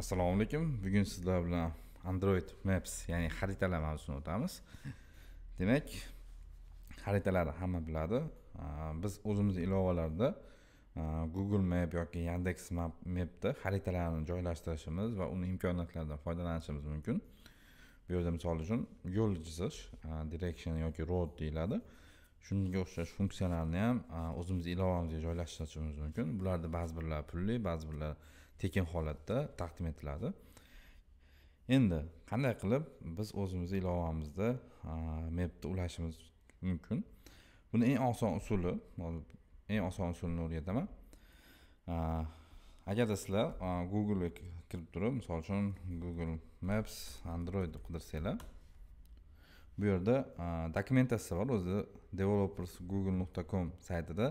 assalomu alaykum bugun sizlar bilan android maps ya'ni xaritalar mavzusini o'tamiz demak xaritalar hamma biladi biz o'zimizni ilovalarda google map yoki yandex mapda xaritalarni joylashtirishimiz va uni imkoniyatlaridan foydalanishimiz mumkin bu yerda misol uchun yo'l chizish direction yoki road deyiladi shunga o'xshash funksiyalarni ham o'zimizni ilovamizga joylashtirishimiz mumkin bularni ba'zi birlari pulli ba'zi birlari tekin holatda taqdim etiladi endi qanday qilib biz o'zimizni ilovamizda mapni ulashimiz mumkin buni eng oson usuli eng oson usulini o'rgataman agarda sizlar googlega kirib turib misol uchun google maps androidni qidirsanglar bu yerda dokumentatsiya bor o'zi developers google nuqta com saytida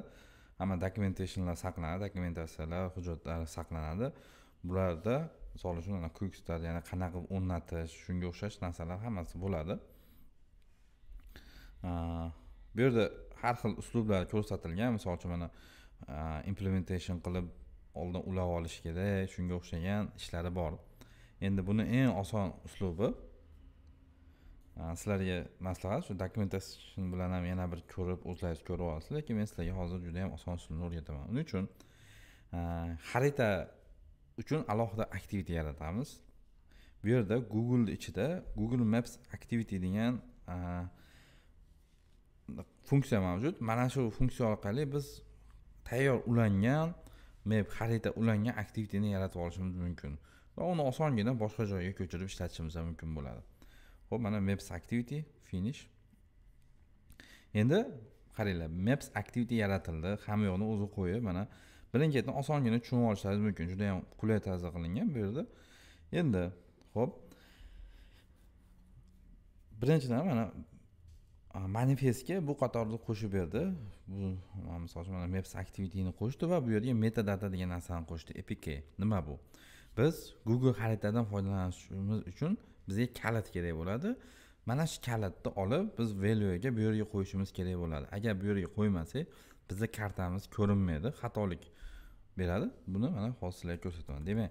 hamma dokumentationlar saqlanadi dokumentatsiyalar hujjatlar saqlanadi bularda misol uchun ana kukslar yana qanaqa qilib o'rnatish shunga o'xshash narsalar hammasi bo'ladi bu yerda har xil uslublar ko'rsatilgan misol uchun mana implementation qilib oldin ulab olish kerak shunga o'xshagan ishlari bor endi buni eng oson uslubi sizlarga maslahat shu dokumentatsion bilan ham yana bir ko'rib o'zlaringiz ko'rib olasiz lekin men sizlarga hozir juda yam oson usulni o'rgataman uning uchun xarita uchun alohida aktiviti yaratamiz bu yerda google ichida google maps activity degan funksiya mavjud mana shu funksiya orqali biz tayyor ulangan map xarita ulangan aktivitini yaratib olishimiz mumkin va uni osongina boshqa joyga ko'chirib ishlatishimiz ham mumkin bo'ladi ho'p mana maps activity finish endi qaranglar maps activity yaratildi hamma yoqni o'zi qo'yib mana birin osongina tushunib olishingiz mumkin juda yam qulay tarzda qilingan bu yerda endi ho'p birinchidan mana manifestga bu qatorni qo'shib berdi bu misol uchun mana maps activityni qo'shdi va bu yerga metadata degan narsani qo'shdi epk nima bu biz google xaritadan foydalanishimiz uchun bizga kalit kerak bo'ladi mana shu kalitni olib biz valuega bu yerga qo'yishimiz kerak bo'ladi agar bu yerga qo'ymasak bizni kartamiz ko'rinmaydi xatolik beradi buni mana hozir ko'rsataman demak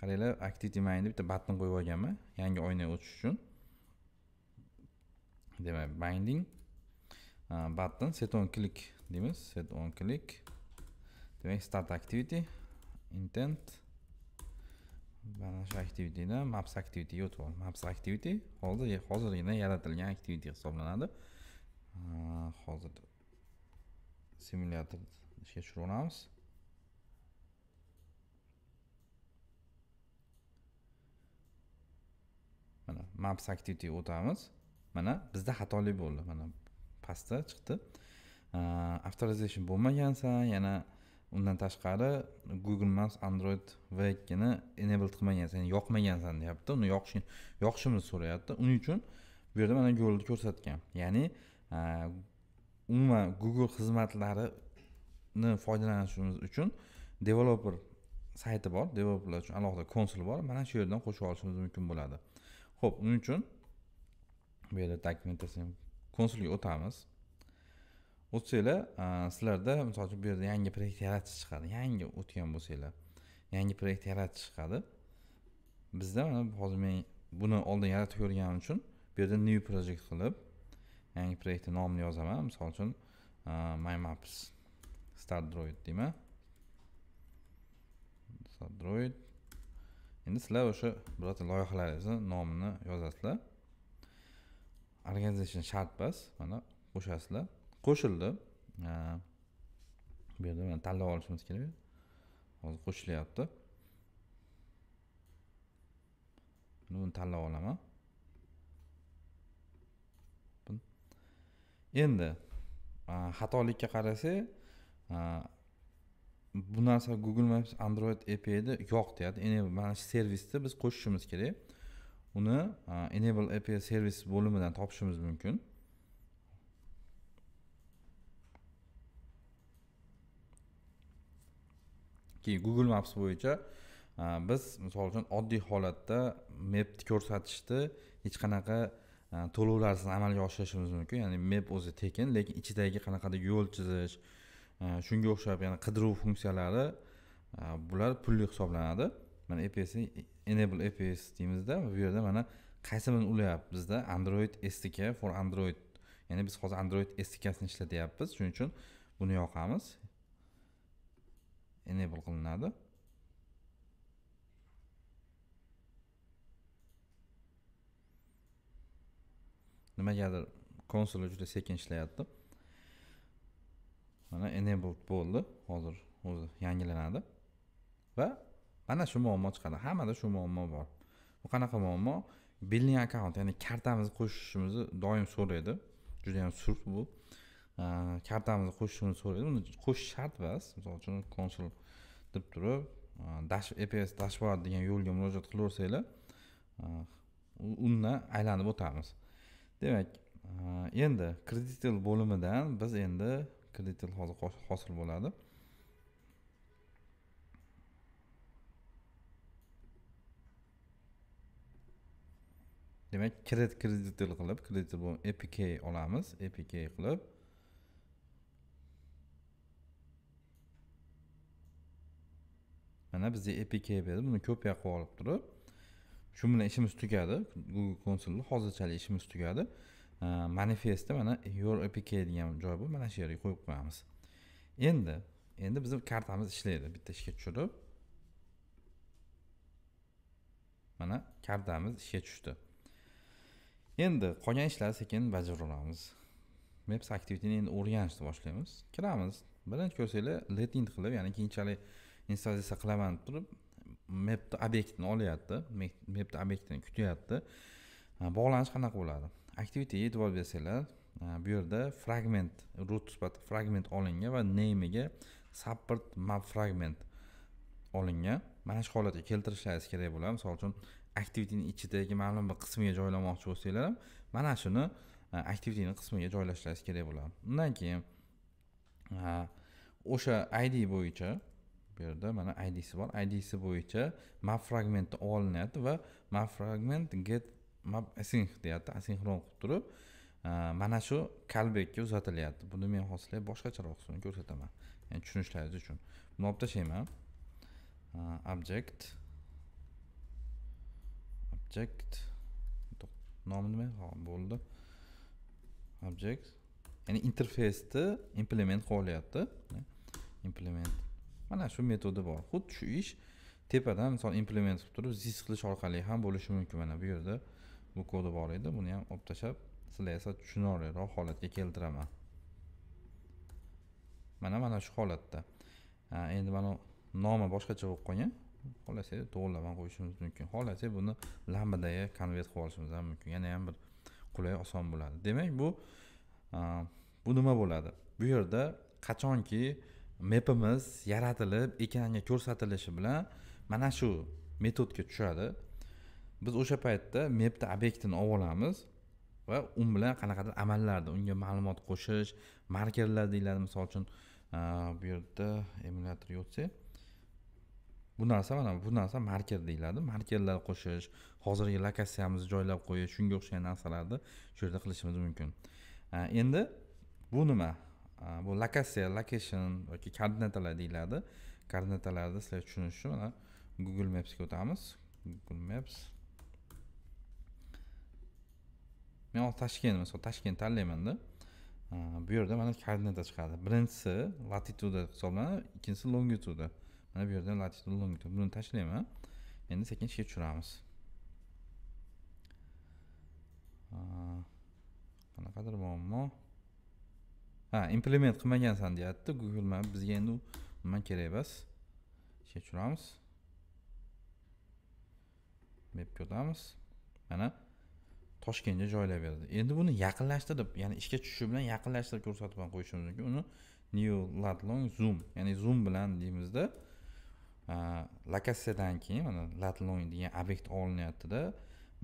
qaranglar activity deb bitta button qo'yib olganman yangi oynaga o'tish uchun demak binding button set on click deymiz set on click demak start activity intent mana shu activitydan maps activity o'tib maps activity hozir hozirgina yaratilgan activity hisoblanadi hozir simulyator ishga tushiryapmiz mana maps activity o'tamiz mana bizda xatolik bo'ldi mana pastda chiqdi avtorization bo'lmagansan yana undan tashqari google maps android v ikkini enable qilmagan sen yoqmagansan deyapti uni yoqishing yoqishimizni so'rayapti uning uchun bu yerda mana yo'lni ko'rsatgan ya'ni umuman google xizmatlarini foydalanishimiz uchun developer sayti bor developerlar uchun alohida konsul bor mana shu yerdan qo'shib olishimiz mumkin bo'ladi ho'p uning uchun bu yerda dokumentasyon konsulga o'tamiz o'tsanglar sizlarda misol uchun bu yerda yangi proyekt yaratish chiqadi yangi o'tgan bo'lsanglar yangi proyekt yaratish chiqadi bizda mana hozir men buni oldin yaratib ko'rganim uchun bu yerda new project qilib yangi proyektni nomini yozaman misol uchun my maps start droid deyman start droid endi sizlar o'sha birorta loyihalaringizni nomini yozasizlar organization shart emas mana qo'shasizlar qo'shildi bu yerda mana tanlab olishimiz kerak hozir qo'shilyapti buni tanlab olaman endi xatolikka qarasak bu narsa google maps android apda yo'q deyapti mana shu servisni biz qo'shishimiz kerak uni enable app servis bo'limidan topishimiz mumkin keyin google maps bo'yicha biz misol uchun oddiy holatda mapni ko'rsatishni hech qanaqa to'lovlarsiz amalga oshirishimiz mumkin ya'ni map o'zi tekin lekin ichidagi qanaqadir yo'l chizish shunga o'xshab ya'ni qidiruv funksiyalari bular pulli hisoblanadi mana eps enable eps deymizda bu yerda mana qaysi birini ulayapti bizda android sdk for android ya'ni biz hozir android sdkasini ishlatyapmiz shuning uchun buni yoqamiz enable qilinadi nimagadir konsoli juda sekin ishlayapti mana enabled bo'ldi hozir o'zi yangilanadi va mana shu muammo chiqadi hammada shu muammo bor bu qanaqa muammo billing akkaunt ya'ni kartamizni qo'shishimizni doim so'raydi judayam surt bu kartamizni qo'shishini so'raydi uni qo'shish shart emas misol uchun konsul deb turib e, dash eps dashboard degan yo'lga murojaat qilaversanglar e, undan aylanib o'tamiz demak e, endi kreditel bo'limidan biz endi kreditel hozir hosil bo'ladi demak kredit kreditel qilib kreditel apk olamiz apk qilib mana bizda epk berdi buni kopiya qilib olib turib shu bilan ishimiz tugadi google konsulni hozirchalik ishimiz tugadi manifestda mana your epk degan joy bor mana shu yerga qo'yib qo'yamiz endi endi bizni kartamiz ishlaydi bitta ishga tushirib mana kartamiz ishga tushdi endi qolgan ishlarni sekin bajaramiz maps activityni endi o'rganishni boshlaymiz kiramiz birinchi ko'rsanglar letin qilib ya'ni keyinchalik instansiya qilaman deb turib mapni obyektini olyapti mapni obyektini kutyapti bog'lanish qanaqa bo'ladi aktivitaga e'tibor bersanglar bu yerda fragment root sifatida fragment olingan va nameiga support map fragment olingan mana shu holatga keltirishlaringiz kerak bo'ladi misol uchun aktivitini ichidagi ma'lum bir qismiga joylamoqchi bo'lsanglar ham mana shuni aktivitini qismiga joylashlaringiz kerak bo'ladi undan keyin o'sha id bo'yicha bu yerda mana idsi bor idsi bo'yicha map fragmenti olinyapti va map fragment get map async deyapti asinxron qilib turib e, mana shu kalbekka uzatilyapti buni men sizlarga boshqacharoq usulini ko'rsataman ya'ni tushunishlaringiz uchun buni olib tashlayman e, object object nomi nima ha bo'ldi object ya'ni interfeysni implement olyapti mana shu metodi bor xuddi shu ish tepadan misol implement qilib turib zis qilish orqali ham bo'lishi mumkin mana bu yerda bu kodi bor edi buni ham olib tashlab sizlarga esa tushunarliroq holatga keltiraman mana mana shu holatda endi mana nomi boshqacha bo'lib qolgan xohlasangiz to'g'irlab ham qo'yishimiz mumkin xohlasak buni lambadaga konvert qilib olishimiz ham mumkin yana ham bir qulay oson bo'ladi demak bu bu nima bo'ladi bu yerda qachonki mepimiz yaratilib ekranga ko'rsatilishi bilan mana shu metodga tushadi biz o'sha paytda mepni obyektini olib olamiz va u bilan qanaqadir amallarni unga ma'lumot qo'shish markerlar deyiladi misol uchun bu yerda yo'q o'tsak bu narsa mana bu narsa marker deyiladi markerlar qo'shish hozirgi lokatsiyamizni joylab qo'yish shunga o'xshagan narsalarni shu yerda qilishimiz mumkin endi bu nima bu lokatsiya location yoki koordinatalar deyiladi koordinatalarni sizlar tushunish uchun mana google mapsga o'tamiz google maps men hozir toshkent misol toshkent tanlaymanda bu yerda mana koordinata chiqadi birinchisi latituda hisoblanadi ikkinchisi longituda mana bu yerda latitud longitud buni tashlayman endi sekin ishga tushiramiz qanaqadir muammo ha implement qilmagansan deyapti google map bizga endi u kerak emas ishga tushiramiz mapga o'tamiz mana toshkentga joylab berdi endi buni yaqinlashtirib ya'ni ishga tushishi bilan yaqinlashtirib ko'rsatib ham qo'yishimiz mumkin uni new latlong zoom ya'ni zoom bilan deymizda lokatsiyadan keyin mana latlong degan obyekt olinyaptida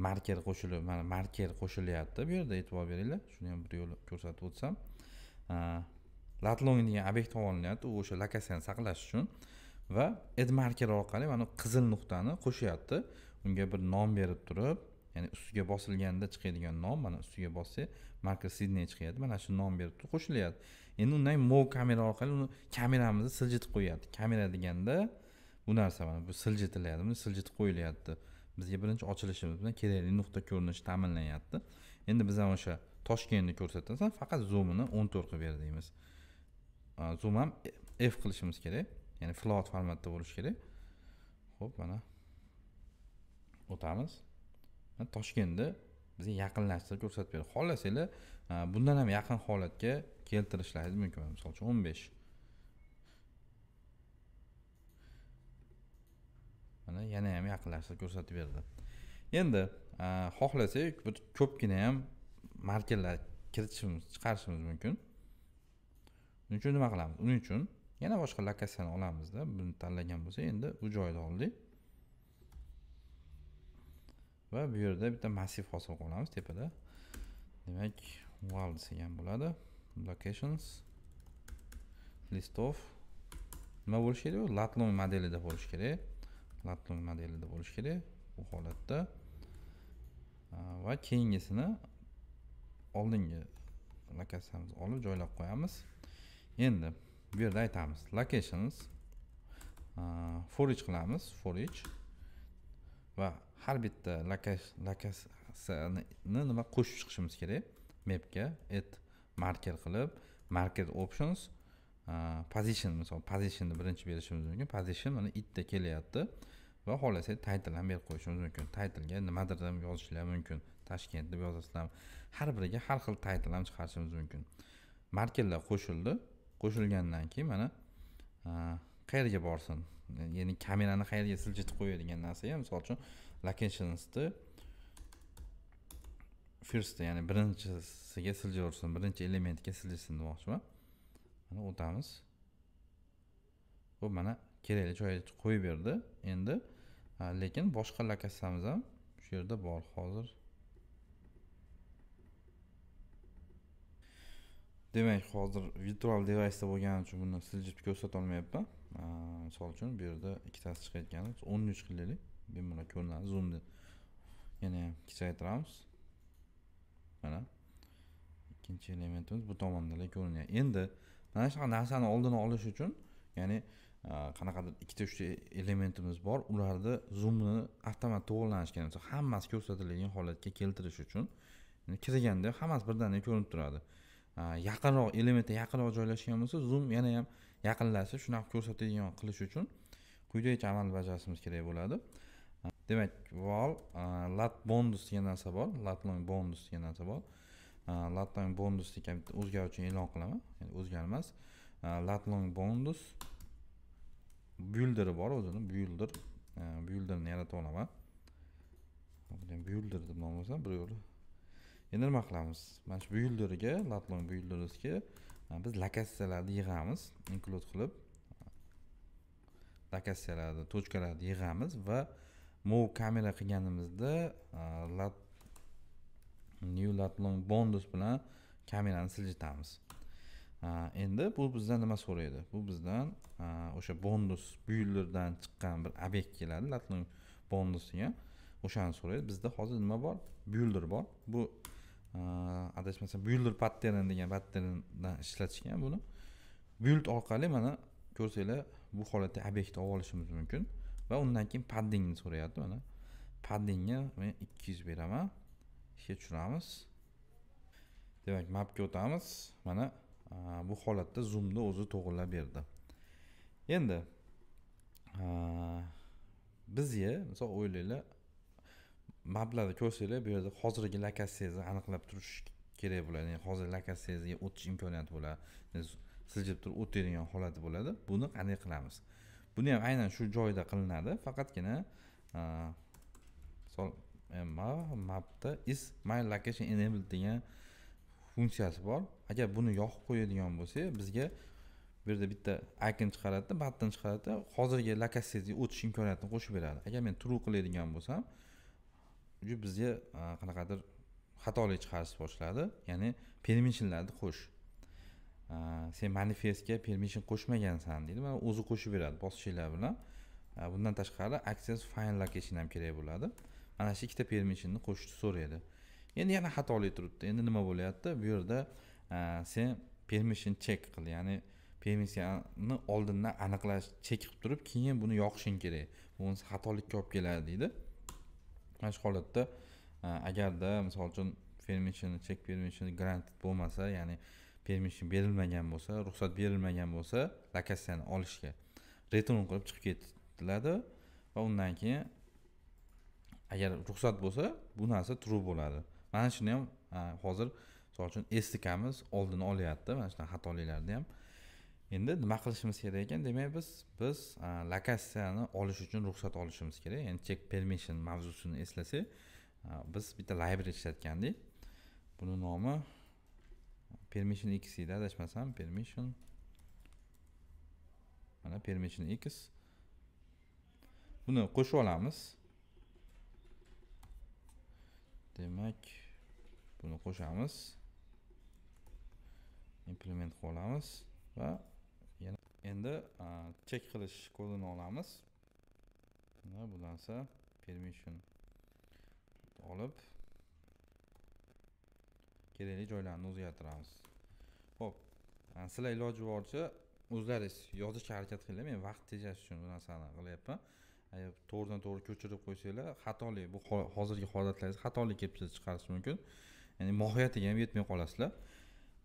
marker qo'shilib mana marker qo'shilyapti bu yerda e'tibor beringlar shuni ham bir yo'la ko'rsatib o'tsam latlon degan obyekt olinyapti u o'sha lokatsiyani saqlash uchun va ed marker orqali mana qizil nuqtani qo'shyapti unga bir nom berib turib ya'ni ustiga bosilganda chiqadigan nom mana ustiga bossak marker sidney chiqyapti mana shu nom berib turib qo'shilyapti endi undan mov kamera orqali uni kameramizni siljitib qo'yyapti kamera deganda bu narsa mana bu siljitiladi buni siljitib qo'yilyapti bizga birinchi ochilishimiz bilan kerakli nuqta ko'rinishi ta'minlanyapti endi biz ham o'sha toshkentni ko'rsatasan faqat zoomini o'n qilib ber deymiz zoom ham f qilishimiz kerak ya'ni float formatda bo'lishi kerak ho'p mana o'tamiz toshkentni bizga yaqinlashtirib ko'rsatib berdi xohlasanglar bundan ham yaqin holatga keltirishlaringiz mumkin misol uchun o'n besh mana yana ham yaqinlashtirib ko'rsatib berdi endi xohlasak bir ko'pgina ham markerlar kiritishimiz chiqarishimiz mumkin shuning uchun nima qilamiz uning uchun yana boshqa lokatsiyani olamizda buni tanlagan bo'lsa endi u joyni oldik va bu yerda bitta massiv hosil qilib olamiz tepada demak val desak ham bo'ladi locations list of nima bo'lishi kerak u latlon modelida bo'lishi kerak latlon modelida bo'lishi kerak bu holatda va keyingisini oldingi lokatsiyamizni olib joylab qo'yamiz endi bu yerda aytamiz locations uh, for each qilamiz for each va har bitta lokatsiyani nima qo'shib chiqishimiz kerak mapga et marker qilib market options uh, position misol positionni birinchi berishimiz mumkin position mana itda kelyapti va xohlasak title ham berib qo'yishimiz mumkin titlega nimadir ham yozishlar mumkin toshkent deb yozasizlarmi har biriga har xil title ham chiqarishimiz mumkin markerlar qo'shildi qo'shilgandan keyin mana qayerga borsin ya'ni kamerani qayerga siljitib qo'yadigan narsa ham misol uchun locationsni first ya'ni birinchisiga siljaversin birinchi elementga siljisin demoqchiman mana o'tamiz hop mana kerakli joyga qo'yib berdi endi lekin boshqa lokatsiyamiz ham shu yerda bor hozir demak hozir virtual devaysda bo'lgani uchun buni siljitib ko'rsatolmayapman misol uchun bu yerda ikkitasi chiqayotgani o'n uch qilaylik bemalol ko'rinadi zoomni yana ham kichraytiramiz mana ikkinchi elementimiz bu tomondalar ko'rinyapti endi mana shunaqa narsani oldini olish uchun ya'ni qanaqadir ikkita uchta elementimiz bor ularni zoomni avtomat to'g'irlanish kerak hammasi ko'rsatilgan holatga keltirish uchun kirganda hammasi birdaniga ko'rinib turadi yaqinroq elementga yaqinroq joylashgan bo'lsa zoom yana ham yaqinlashib shunaqa ko'rsatadigan qilish uchun quyidagicha amalni bajarishimiz kerak bo'ladi demak val lat bondus degan narsa bor latlong bondus degan narsa bor latlong bondus degan bitta o'zgaruvchini e'lon qilaman ya'ni o'zgarmas latlong bondus builder bor o'zini builder builderni yaratib olaman builder deb nom bo'lsa bir yo'li endi nima qilamiz mana shu builderga latlon builderga e, biz lokatsiyalarni yig'amiz include qilib lokatsiyalarni to'chkalarni yig'amiz va move kamera qilganimizda e, lat new latlon bondus bilan kamerani siljitamiz e, endi bu bizdan nima so'raydi bu bizdan o'sha bondus builderdan chiqqan bir obyekt keladi latlon bondus degan o'shani so'raydi bizda hozir nima bor builder bor bu adashmasam builder pattern degan patterndan ishlatishgan buni build orqali mana ko'rsanglar bu holatda obyektni olib olishimiz mumkin va undan keyin paddingni so'rayapti mana paddingga men ikki yuz beraman ishga tushiramiz demak mapga o'tamiz mana e, bu holatda zoomni o'zi to'g'irlab berdi endi e, bizga misol o'ylanglar mablag'ni ko'rsanglar bu yerda hozirgi lokatsiyangizni aniqlab turish kerak bo'ladi ya'ni hozir lokatsiyangizga o'tish imkoniyati bo'ladi siljib turib o'tadigan holati bo'ladi buni qanday qilamiz buni ham aynan shu joyda qilinadi faqatgina misol mapda is my location enabled degan funksiyasi bor agar buni yoqib qo'yadigan bo'lsak bizga bu yerda bitta aykon chiqaradida batton chiqaradida hozirgi lokatsiyangizga o'tish imkoniyatini qo'shib beradi agar men true qiladigan bo'lsam уже bizga e, qanaqadir xatolik chiqarishni boshladi ya'ni permissionlarni qo'sh e, sen manifestga permission qo'shmagansan deydi mana o'zi qo'shib beradi bosishinglar bilan e, bundan tashqari access file location ham kerak bo'ladi mana shu ikkita permissionni qo'shishni so'raydi endi yana xatolik turibdi endi nima bo'lyapti bu yerda sen permission check qil ya'ni permissiyani oldindan aniqlash chek qilib turib keyin buni yoqishing kerak bo'lmasa xatolikka olib keladi deydi mana shu holatda e, agarda misol uchun permission chek permission grant bo'lmasa ya'ni permission berilmagan bo'lsa ruxsat berilmagan bo'lsa lokatsiyani olishga return qilib chiqib ketiladi va undan keyin agar ruxsat bo'lsa bu narsa true bo'ladi mana shuni ham e, hozir misol uchun sdkmiz oldini olyapti mana shunaqa xatoliklarni ham endi nima qilishimiz kerak ekan demak biz biz lokatsiyani olish uchun ruxsat olishimiz kerak ya'ni check permission mavzusini eslasak biz bitta library ishlatgandik buni nomi permission x edi adashmasam permission mana permission x buni qo'shib olamiz demak buni qo'shamiz implement qilib olamiz va yana endi chek qilish kodini olamiz mana bu narsa permission olib kerakli joylarni o'zgartiramiz ho'p sizlar iloji boricha o'zlaringiz yozishga harakat qilinglar men vaqt tejash uchun bu narsani qilyapman to'g'ridan to'g'ri ko'chirib qo'ysanglar xatolik bu hozirgi holatlaringiz xatolik kelib chiqarishi mumkin ya'ni mohiyatiga ham yetmay qolasizlar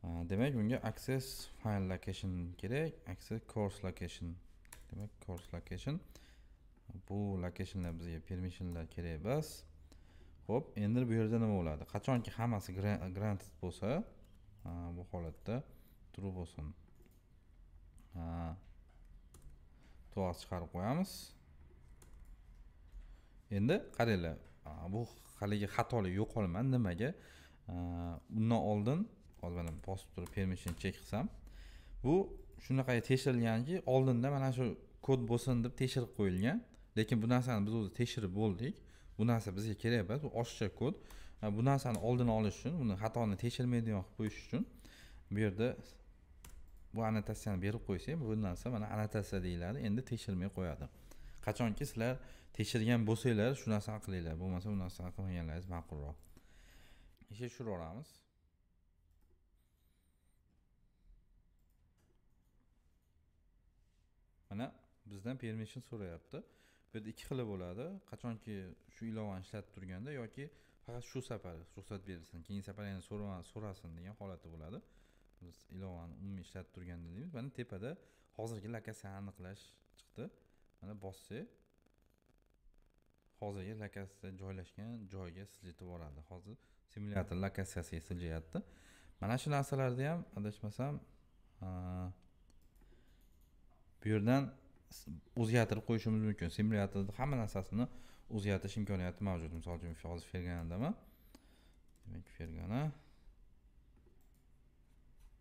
demak bunga access file location kerak access course location demak course location bu locationlar bizga permissionlar kerak emas ho'p endi bu yerda nima bo'ladi qachonki hammasi granted bo'lsa bu holatda true bo'lsin to'g'ri chiqarib qo'yamiz endi qaranglar bu haligi xatolik yo'qolmadi nimaga undan oldin mana bosib turib permission chek qilsam bu shunaqa tekshirilganki oldinda mana shu kod bo'lsin deb tekshirib qo'yilgan lekin bu narsani biz o'zi tekshirib bo'ldik bu narsa bizga kerak emas bu oshiqcha kod bu narsani oldini olish uchun uni xatoni tekshirmaydigan qilib qo'yish uchun bu yerda bu annotatsiyani berib qo'ysak bu narsa mana annotatsiya deyiladi endi tekshirmay qo'yadi qachonki sizlar tekshirgan bo'lsanglar shu narsani qilinglar bo'lmasa bu narsani qilmaganlaringiz ma'qulroq ishga tushirib yuboramiz mana bizdan permission so'rayapti bu yerda ikki xili bo'ladi qachonki shu ilovani ishlatib turganda yoki faqat shu safar ruxsat berilsin keyingi safar yana so'rasin degan holati bo'ladi biz ilovani umumiy ishlatib turganda deymiz mana tepada hozirgi lokatsiyani aniqlash chiqdi mana bossak hozirgi lokatsiya joylashgan joyga siljitib boradi hozir simulyator lokatsiyasiga siljayapti mana shu narsalarda ham adashmasam bu yerdan o'zgartirib qo'yishimiz mumkin simulyatorni hamma narsasini o'zgartirish imkoniyati mavjud misol uchun hozir ferganadaman demak fergana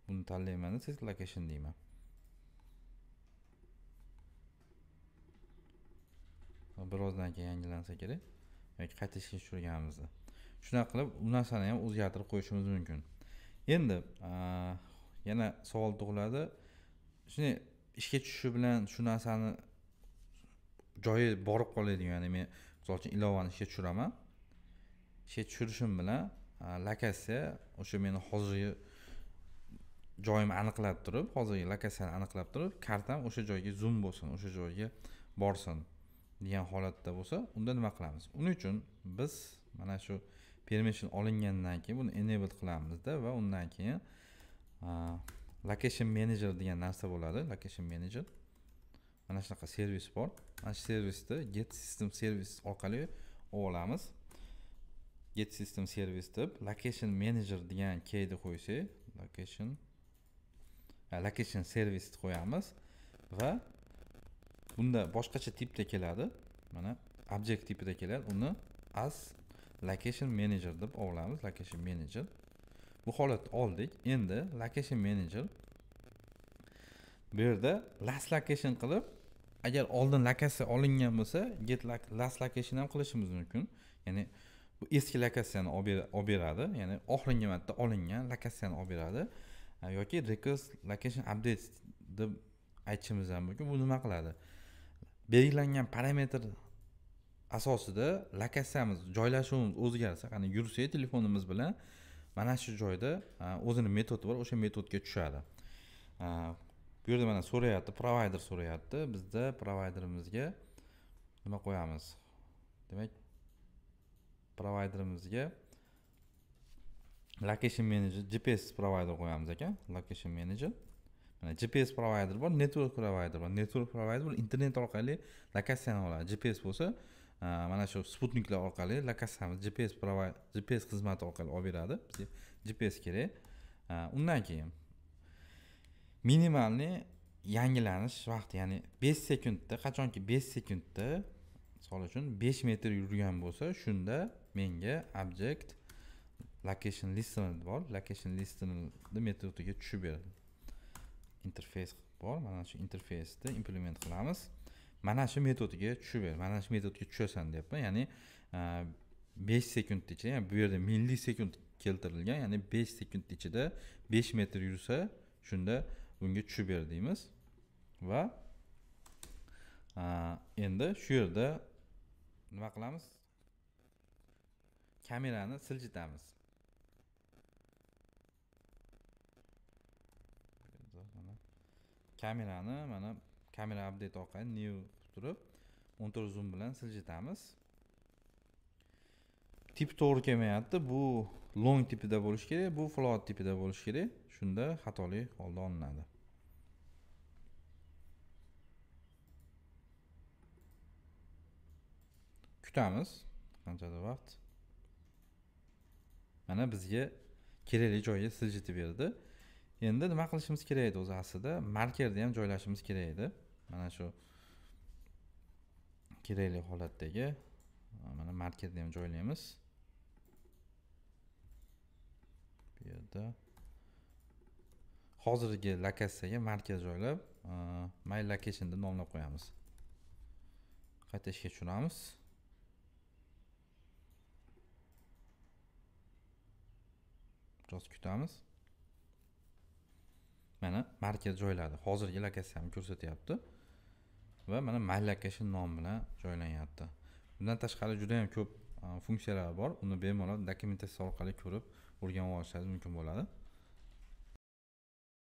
buni tanlaymanda set location deyman birozdan keyin yangilansa kerak yoki qayta ishga tushirganimizda shunaqa qilib bu narsani ham o'zgartirib qo'yishimiz mumkin endi yana savol tug'iladi shunday ishga tushishi bilan shu narsani joyi borib qoladi ya'ni men misol uchun ilovani ishga tushiraman ishga tushirishim bilan lokatsiya o'sha meni hozirgi joyimni aniqlab turib hozirgi lokatsiyani aniqlab turib kartam o'sha joyga zum bo'lsin o'sha joyga borsin degan holatda bo'lsa unda nima qilamiz uning uchun biz mana shu permission olingandan keyin buni enable qilamizda va undan keyin location manager degan narsa bo'ladi location manager mana shunaqa servis bor mana shu servisni get system service orqali olamiz get system service deb location manager degan keyni qo'ysak location location servisni qo'yamiz va bunda boshqacha tipda keladi mana object tipida keladi uni as location manager deb olamiz location manager bu holatni oldik endi location manager bu yerda last location qilib agar oldin lokatsiya olingan bo'lsa get last location ham qilishimiz mumkin ya'ni bu eski lokatsiyani olib beradi ya'ni oxirgi marta olingan lokatsiyani olib beradi yoki request location update deb aytishimiz ham mumkin bu nima qiladi belgilangan parametr asosida lokatsiyamiz joylashuvimiz o'zgarsa qani yursak telefonimiz bilan mana shu joyda o'zini metodi bor o'sha metodga tushadi bu yerda mana so'rayapti provayder so'rayapti bizda provayderimizga nima qo'yamiz demak provayderimizga location manager gps provayder qo'yamiz ekan location manager mana gps provayder bor network provayder bor network provayder bu internet orqali lokatsiyani oladi gps bo'lsa Э, mana shu sputniklar orqali lokatsiyamiz gps gps xizmati orqali olib beradi bizga gps kerak э, undan keyin minimalniy yangilanish vaqti ya'ni besh sekundda qachonki besh sekundda misol uchun besh metr yurgan bo'lsa shunda menga object location listener bor location listenerni metodiga tushib beradi interfeys bor mana shu interfeysni implement qilamiz mana shu metodiga tushib ber mana shu metodga tushasan deyapman ya'ni e, besh sekundni ichida ya'ni bu yerda millisekund keltirilgan ya'ni besh sekund ichida besh metr yursa shunda bunga tushib ber deymiz va e, endi shu yerda nima qilamiz kamerani siljitamiz kamerani mana kamera update oqa new turib o'n to'rt zum bilan siljitamiz tip to'g'ri kelmayapti bu long tipida bo'lishi kerak bu float tipida bo'lishi kerak shunda xatolik holda olinadi kutamiz qanchadir vaqt mana bizga kerakli joyga siljitib berdi endi nima qilishimiz kerak edi o'zi aslida markerni ham joylashimiz kerak edi mana shu kerakli holatdagi mana markerni ham joylaymiz bu yerda hozirgi lokatsiyaga markaz joylab my location deb nomlab qo'yamiz qayta ishga tushiramiz biroz kutamiz mana markaz joyladi hozirgi lokatsiyamni ko'rsatyapti va mana shu nom bilan joylanyapti bundan tashqari juda yam ko'p funksiyalar bor uni bemalol dokumentatsiya orqali ko'rib o'rganib olishingiz mumkin bo'ladi